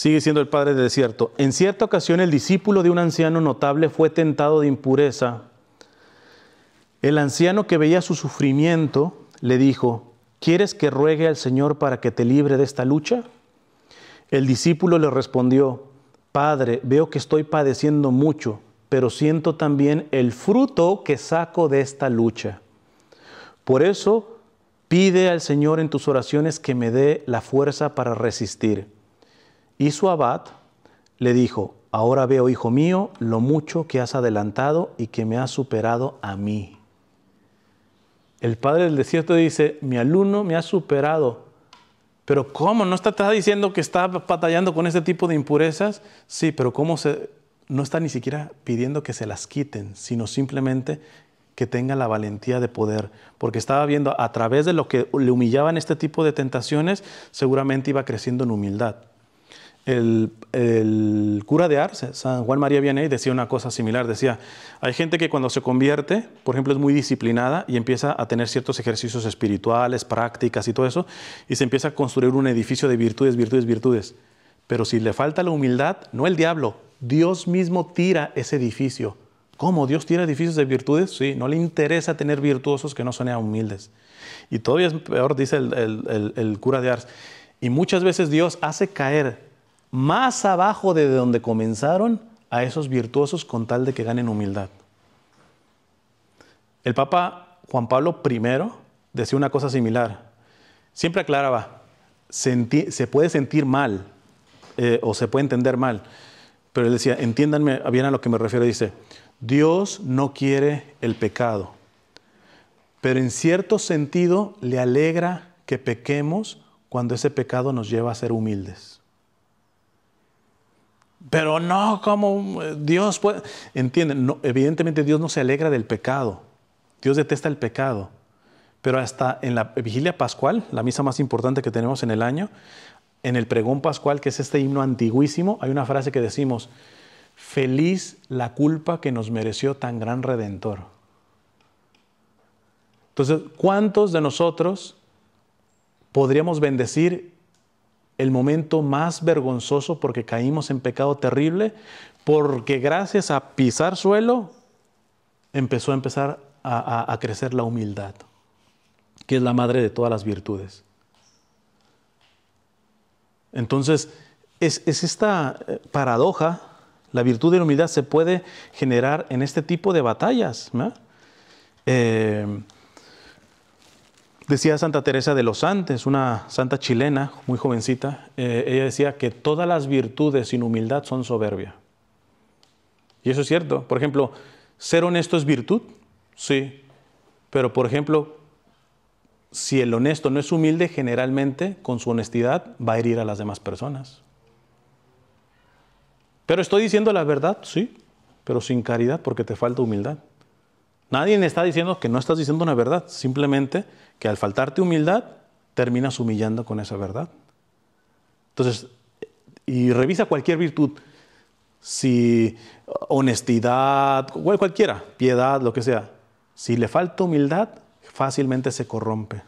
Sigue siendo el padre de desierto. En cierta ocasión el discípulo de un anciano notable fue tentado de impureza. El anciano que veía su sufrimiento le dijo, ¿quieres que ruegue al Señor para que te libre de esta lucha? El discípulo le respondió, Padre, veo que estoy padeciendo mucho, pero siento también el fruto que saco de esta lucha. Por eso, pide al Señor en tus oraciones que me dé la fuerza para resistir. Y su abad le dijo, ahora veo, hijo mío, lo mucho que has adelantado y que me has superado a mí. El padre del desierto dice, mi alumno me ha superado. Pero ¿cómo? ¿No está, diciendo que está batallando con este tipo de impurezas? Sí, pero ¿cómo se...? No está ni siquiera pidiendo que se las quiten, sino simplemente que tenga la valentía de poder, porque estaba viendo a través de lo que le humillaban este tipo de tentaciones, seguramente iba creciendo en humildad. El, cura de Ars, San Juan María Vianney, decía una cosa similar. Decía, hay gente que cuando se convierte, por ejemplo, es muy disciplinada y empieza a tener ciertos ejercicios espirituales, prácticas y todo eso, y se empieza a construir un edificio de virtudes, virtudes, virtudes. Pero si le falta la humildad, no el diablo, Dios mismo tira ese edificio. ¿Cómo? ¿Dios tira edificios de virtudes? Sí, no le interesa tener virtuosos que no son humildes. Y todavía es peor, dice el, el cura de Ars. Y muchas veces Dios hace caer más abajo de donde comenzaron a esos virtuosos con tal de que ganen humildad. El Papa Juan Pablo I decía una cosa similar. Siempre aclaraba, se puede sentir mal eh, o se puede entender mal, pero él decía, entiéndanme bien a lo que me refiero, dice, Dios no quiere el pecado, pero en cierto sentido le alegra que pequemos cuando ese pecado nos lleva a ser humildes. Pero no, como Dios puede. Entienden, evidentemente Dios no se alegra del pecado. Dios detesta el pecado. Pero hasta en la vigilia pascual, la misa más importante que tenemos en el año, en el pregón pascual, que es este himno antiguísimo, hay una frase que decimos, feliz la culpa que nos mereció tan gran redentor. Entonces, ¿cuántos de nosotros podríamos bendecir el momento más vergonzoso porque caímos en pecado terrible, porque gracias a pisar suelo empezó a empezar a, crecer la humildad, que es la madre de todas las virtudes. Entonces, es, esta eh, paradoja, la virtud de la humildad se puede generar en este tipo de batallas. Eh, Decía Santa Teresa de los Andes, una santa chilena, muy jovencita, eh, ella decía que todas las virtudes sin humildad son soberbia. Y eso es cierto. Por ejemplo, ser honesto es virtud, sí. Pero, por ejemplo, si el honesto no es humilde, generalmente con su honestidad va a herir a las demás personas. Pero estoy diciendo la verdad, sí, pero sin caridad porque te falta humildad. Nadie le está diciendo que no estás diciendo una verdad, simplemente que al faltarte humildad, terminas humillando con esa verdad. Entonces, y revisa cualquier virtud, si honestidad, cualquiera, piedad, lo que sea, si le falta humildad, fácilmente se corrompe.